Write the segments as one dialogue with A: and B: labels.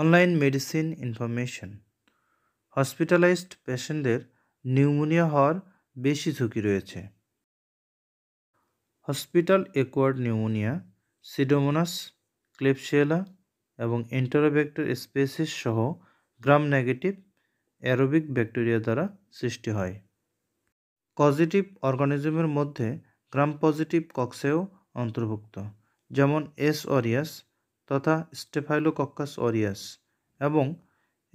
A: online medicine information hospitalised পেশেন্টদের pneumonia হওয়ার বেশি ঝুঁকি রয়েছে hospital acquired pneumonia Pseudomonas Klebsiella এবং এন্টারোব্যাক্টর স্পেসিস সহ গ্রাম নেগেটিভ অ্যারোবিক ব্যাকটেরিয়া দ্বারা সৃষ্টি হয় পজিটিভ অর্গানিজমের মধ্যে গ্রাম পজিটিভ কক্সেও অন্তর্ভুক্ত যেমন এস অরিয়াস তথা স্টেফাইলোকক্কাস অরিয়াস এবং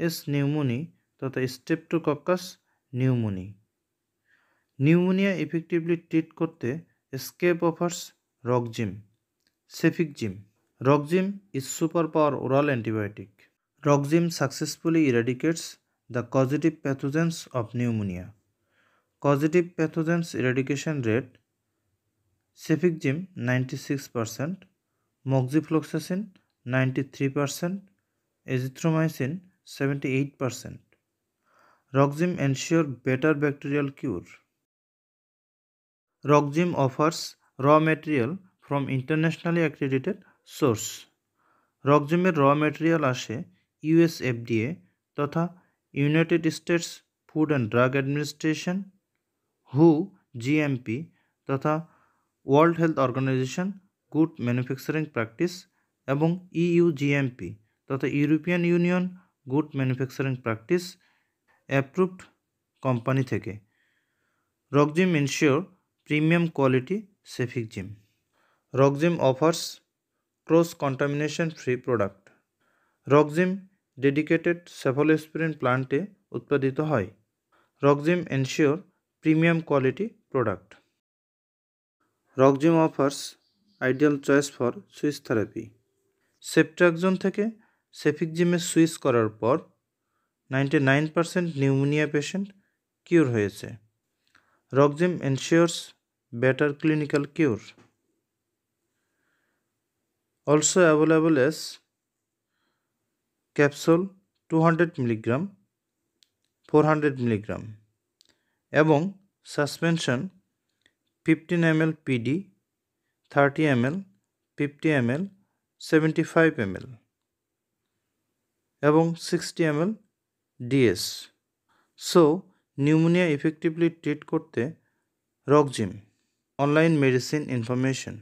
A: এস নিউমোনি তথা streptococcus pneumoniae pneumonia effectively treat করতে স্কেপ offers Roxim cefixime Roxim is super power oral antibiotic Roxim successfully eradicates the causative pathogens of pneumonia causative pathogens eradication rate cefixime ninety six percent moxifloxacin ninety three percent azithromycin seventy eight percent Roxim ensure better bacterial cure Roxim offers raw material from internationally accredited source রকজিমের raw material আসে US FDA তথা United States Food and Drug Administration হু GMP তথা World Health Organization Good Manufacturing Practice এবং GMP e তথা European Union Good Manufacturing Practice approved company থেকে Roxim ensure premium quality cefixime Roxim offers cross contamination free product Roxim dedicated cephalosporin প্লান্টে উৎপাদিত হয় Roxim ensure premium quality product Roxim offers ideal choice for switch therapy ceftriaxone থেকে সেফিকজিমে switch করার পর ninety nine percent pneumonia patient cure হয়েছে Roxim ensures better clinical cure also available as capsule two hundred milligram four hundred milligram এবং suspension fifteen M L PD thirty M L fifty M L seventy five ML এবং sixty ML DS so pneumonia effectively treat করতে Roxim online medicine information